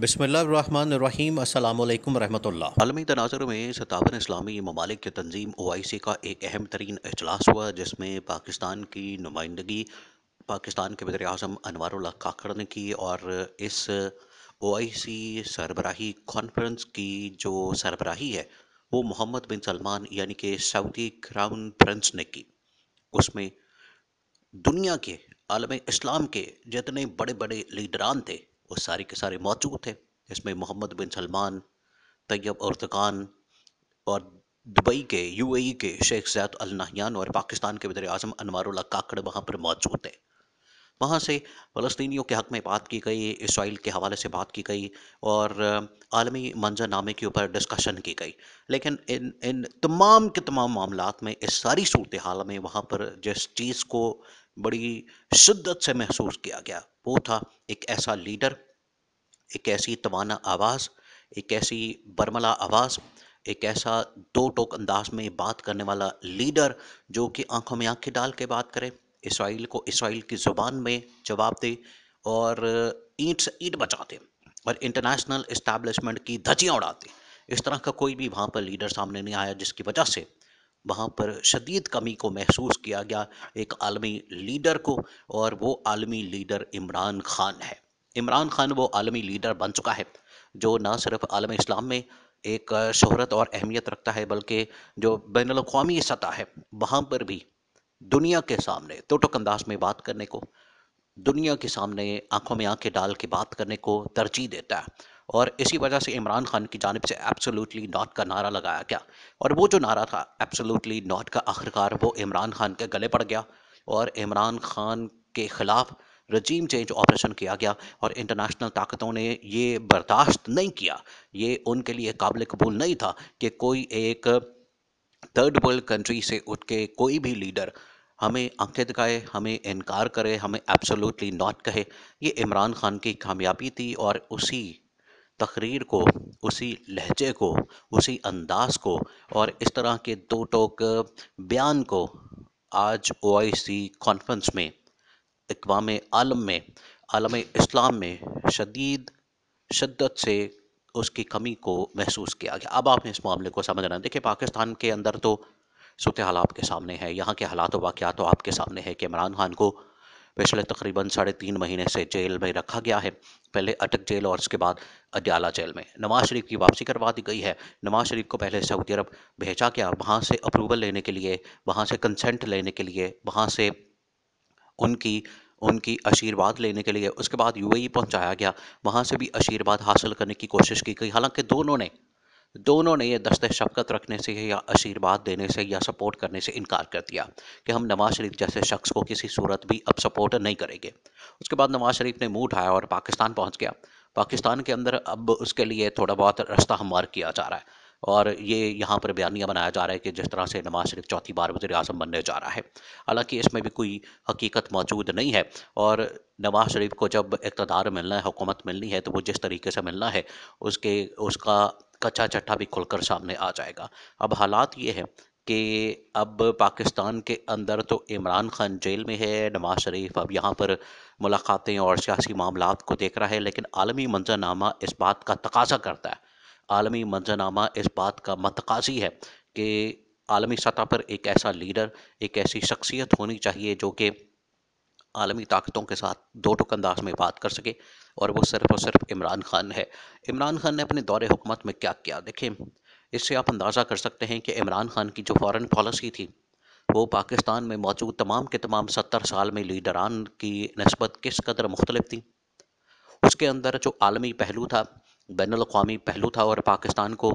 बसमीम अल्लाम तनाजर में सतावन इस्लामी ममालिक के तंजीम ओ आई सी का एक अहम तरीन अजलास हुआ जिसमें पाकिस्तान की नुमाइंदगी पाकिस्तान के वजर अजम अनवर काकड़ ने की और इस ओ आई सी सरबराही कॉन्फ्रेंस की जो सरबराही है वो मोहम्मद बिन सलमान यानी कि सऊदी क्राउन प्रिंस ने की उसमें दुनिया के आलम इस्लाम के जितने बड़े बड़े लीडरान थे वो सारे के सारे मौजूद थे इसमें मोहम्मद बिन सलमान तैयब औरतकान और दुबई के यूएई के शेख जैद अल नहयान और पाकिस्तान के वजर अजम अनवारुल्ला काकड़ वहाँ पर मौजूद थे वहाँ से फ़लस्तियों के हक़ में बात की गई इसराइल के हवाले से बात की गई और आलमी मंजरनामे के ऊपर डिस्कशन की गई लेकिन इन इन तमाम के तमाम मामला में इस सारी सूरत हाल में वहाँ पर जिस चीज़ को बड़ी शिद्दत से महसूस किया गया वो था एक ऐसा लीडर एक ऐसी तवाना आवाज़ एक ऐसी बर्मला आवाज़ एक ऐसा दो टोक अंदाज में बात करने वाला लीडर जो कि आंखों में आंखें डाल के बात करे इसराइल को इसराइल की ज़ुबान में जवाब दे और ईंट से ईंट बचाते और इंटरनेशनल इस्टेब्लिशमेंट की धजियाँ उड़ाते इस तरह का कोई भी वहाँ पर लीडर सामने नहीं आया जिसकी वजह से वहाँ पर शदीद कमी को महसूस किया गया एक आलमी लीडर को और वो आलमी लीडर इमरान खान है इमरान खान वो आलमी लीडर बन चुका है जो ना सिर्फ आलम इस्लाम में एक शहरत और अहमियत रखता है बल्कि जो बैन अवी सतह है वहाँ पर भी दुनिया के सामने तोटक अंदाज में बात करने को दुनिया के सामने आंखों में आंखें डाल के बात करने को तरजीह देता है और इसी वजह से इमरान खान की जानब से एब्सोल्युटली नॉट का नारा लगाया गया और वो जो नारा था एब्सोल्युटली नॉट का आखिरकार वो इमरान खान के गले पड़ गया और इमरान खान के ख़िलाफ़ रजीम चेंज ऑपरेशन किया गया और इंटरनेशनल ताकतों ने ये बर्दाश्त नहीं किया ये उनके लिए काबिल कबूल नहीं था कि कोई एक थर्ड वर्ल्ड कंट्री से उठ के कोई भी लीडर हमें आंखें दिखाए हमें इनकार करे हमें एब्सोल्युटली नॉट कहे ये इमरान खान की कामयाबी थी और उसी तकरीर को उसी लहजे को उसी अंदाज को और इस तरह के दो टोक बयान को आज ओ कॉन्फ्रेंस में अकवाम आलम में आलम इस्लाम में शदीद शदत से उसकी कमी को महसूस किया गया अब आपने इस मामले को समझना देखिए पाकिस्तान के अंदर तो सूरत हाल आपके सामने है यहाँ के हालात तो वाक़ तो आपके सामने है कि इमरान खान को पिछले तकरीबन साढ़े तीन महीने से जेल में रखा गया है पहले अटक जेल और उसके बाद अडयाला जेल में नवाज शरीफ की वापसी करवा दी गई है नवाज शरीफ को पहले सऊदी अरब भेजा गया वहाँ से अप्रूवल लेने के लिए वहाँ से कंसेंट लेने के लिए वहाँ से उनकी उनकी आशीर्वाद लेने के लिए उसके बाद यूएई e पहुंचाया गया वहाँ से भी आशीर्वाद हासिल करने की कोशिश की गई हालांकि दोनों ने दोनों ने यह दस्ते शफकत रखने से या आशीर्वाद देने से या सपोर्ट करने से इनकार कर दिया कि हम नवाज शरीफ जैसे शख्स को किसी सूरत भी अब सपोर्ट नहीं करेंगे उसके बाद नवाज शरीफ ने मुंह उठाया और पाकिस्तान पहुंच गया पाकिस्तान के अंदर अब उसके लिए थोड़ा बहुत रास्ता हमवार किया जा रहा है और ये यहाँ पर बयानिया बनाया जा रहा है कि जिस तरह से नवाज शरीफ चौथी बार वजे अजम बनने जा रहा है हालांकि इसमें भी कोई हकीकत मौजूद नहीं है और नवाज शरीफ को जब इकतदार मिलना है हुकूमत मिलनी है तो वो जिस तरीके से मिलना है उसके उसका कच्चा चट्टा भी खुलकर सामने आ जाएगा अब हालात ये है कि अब पाकिस्तान के अंदर तो इमरान खान जेल में है नवाज शरीफ अब यहाँ पर मुलाकातें और सियासी मामला को देख रहा है लेकिन आलमी मंजरनामा इस बात का तकाजा करता है आलमी मंजरनामा इस बात का मतकाजी है कि आलमी सतह पर एक ऐसा लीडर एक ऐसी शख्सियत होनी चाहिए जो कि आलमी ताकतों के साथ दो टुक अंदाज में बात कर सके और वो सिर्फ और सिर्फ इमरान खान है इमरान खान ने अपने दौर हुकूमत में क्या किया देखें इससे आप अंदाज़ा कर सकते हैं कि इमरान खान की जो फॉरेन पॉलिसी थी वो पाकिस्तान में मौजूद तमाम के तमाम सत्तर साल में लीडरान की नस्बत किस कदर मुख्तलिफ थी उसके अंदर जो आलमी पहलू था बैन अवी पहलू था और पाकिस्तान को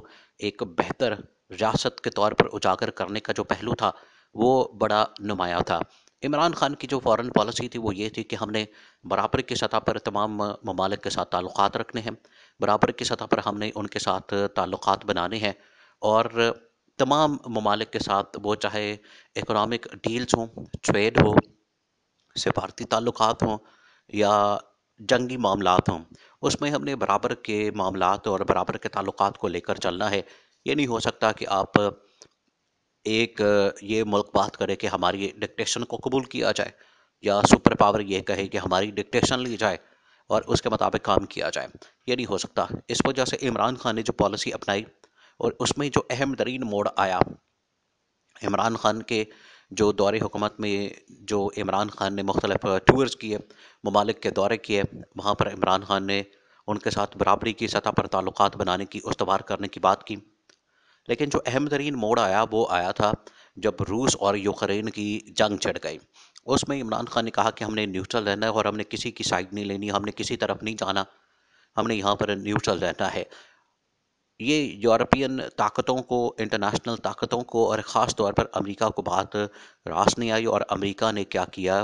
एक बेहतर रियासत के तौर पर उजागर करने का जो पहलू था वो बड़ा नुमाया था इमरान खान की जो फॉरेन पॉलिसी थी वो ये थी कि हमने बराबर की सतह पर तमाम ममालिक के साथ ताल्लुक रखने हैं बराबर की सतह पर हमने उनके साथ ताल्लुक बनाने हैं और तमाम ममालिक के साथ वो चाहे इकोनॉमिक डील्स हों ट्रेड हो सिफारती ताल्लुक हों या जंगी मामला हों उसमें हमने बराबर के मामला और बराबर के ताल्लुक को लेकर चलना है ये नहीं हो सकता कि आप एक ये मुल्क बात करें कि हमारी डिक्टेशन को कबूल किया जाए या सुपर पावर ये कहे कि हमारी डिक्टेशन ली जाए और उसके मुताबिक काम किया जाए ये नहीं हो सकता इस वजह से इमरान खान ने जो पॉलिसी अपनाई और उसमें जो अहम तरीन मोड़ आया इमरान खान के जो दौरे हुकूमत में जो इमरान ख़ान ने मुख्तलिफ टूर्स किए ममालिक के दौरे किए वहाँ पर इमरान ख़ान ने उनके साथ बराबरी की सतह पर ताल्लुक बनाने की उसवार करने की बात की लेकिन जो अहम तरीन मोड़ आया वो आया था जब रूस और यूक्रेन की जंग छिड़ गई उसमें इमरान खान ने कहा कि हमने न्यूट्रल रहना है और हमने किसी की साइड नहीं लेनी हमने किसी तरफ नहीं जाना हमने यहाँ पर न्यूट्रल रहना है ये यूरोपियन ताकतों को इंटरनेशनल ताकतों को और ख़ास तौर पर अमेरिका को बात रास नहीं आई और अमेरिका ने क्या किया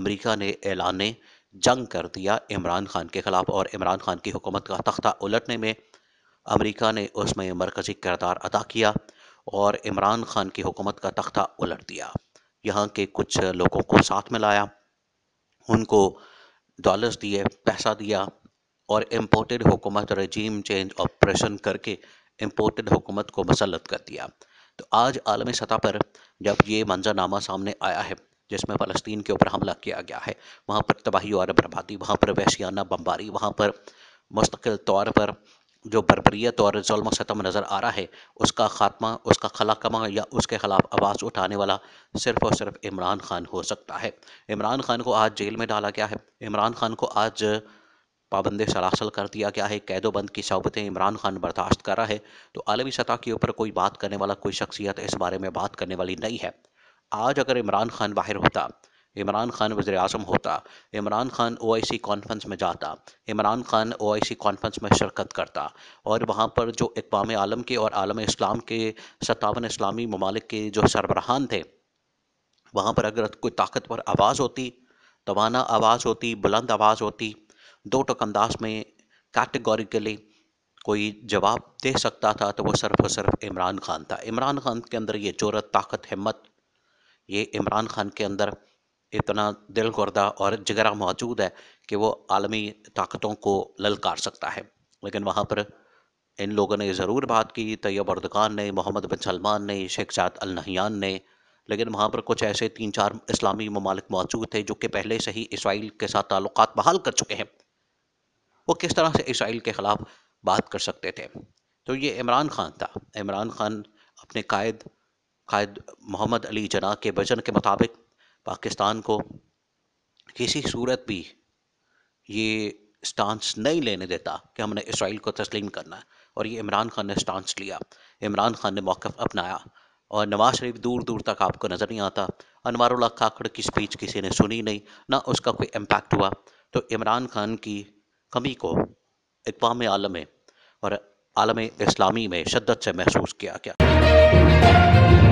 अमेरिका ने ऐलान जंग कर दिया इमरान खान के ख़िलाफ़ और इमरान खान की हुकूमत का तख्ता उलटने में अमेरिका ने उसमें मरकज़ी किरदार अदा किया और इमरान खान की हुकूमत का तख्ता उलट दिया यहाँ के कुछ लोगों को साथ में लाया उनको डॉलर्स दिए पैसा दिया और इम्पोर्टेड हुकूमत रजीम चेंज ऑपरेशन करके इम्पोर्टेड हुकूमत को मसलत कर दिया तो आज आलमी सतह पर जब ये मंजरनामा सामने आया है जिसमें फ़लस्तीन के ऊपर हमला किया गया है वहाँ पर तबाही और बर्बादी वहाँ पर वैशियाना बम्बारी वहाँ पर मुस्तकिल तौर पर जो बरबरीत और जुल्म सतम नज़र आ रहा है उसका खात्मा उसका खलाकमा या उसके ख़िलाफ़ आवाज़ उठाने वाला सिर्फ़ और सिर्फ इमरान खान हो सकता है इमरान खान को आज जेल में डाला गया है इमरान खान को आज पाबंद सलासल कर दिया गया है कैदोबंद की सबतें इमरान खान बर्दाश्त कर रहा है तो आलमी सतह के ऊपर कोई बात करने वाला कोई शख्सियत इस बारे में बात करने वाली नहीं है आज अगर इमरान खान बाहर होता इमरान खान वज़र अजम होता Imran Khan O I C conference में जाता Imran Khan O I C conference में शिरकत करता और वहाँ पर जो इकवाम आलम के और आलम इस्लाम के सतावन इस्लामी ममालिक के जो सरबराहान थे वहाँ पर अगर कोई ताकतवर आवाज़ होती तोाना आवाज़ होती बुलंद आवाज़ होती दो टकंदाज में कैटेगोरिकली कोई जवाब दे सकता था तो वो सिर्फ और सिर्फ इमरान खान था इमरान खान के अंदर ये जोरत ताकत हिम्मत ये इमरान खान के अंदर इतना दिल गुर्दा और जिगरा मौजूद है कि वो आलमी ताकतों को ललकार सकता है लेकिन वहाँ पर इन लोगों ने ज़रूर बात की तैयब अर्दकान ने मोहम्मद बिन सलमान ने शेख जात अल नहयान ने लेकिन वहाँ पर कुछ ऐसे तीन चार इस्लामी ममालिक मौजूद थे जो कि पहले से ही इसराइल के साथ ताल्लुक बहाल कर चुके हैं वो किस तरह से इसराइल के ख़िलाफ़ बात कर सकते थे तो ये इमरान खान था इमरान खान अपने कायद कायद मोहम्मद अली जना के वजन के मुताबिक पाकिस्तान को किसी सूरत भी ये स्टांस नहीं लेने देता कि हमने इसराइल को तस्लीम करना है और ये इमरान खान ने स्टांस लिया इमरान खान ने मौक़ अपनाया और नवाज़ शरीफ दूर दूर तक आपको नज़र नहीं आता अनवारुल्ला काकड़ की स्पीच किसी ने सुनी नहीं ना उसका कोई इम्पैक्ट हुआ तो इमरान खान की कमी को इकवाम आलम और आलम इस्लामी में शदत से महसूस किया गया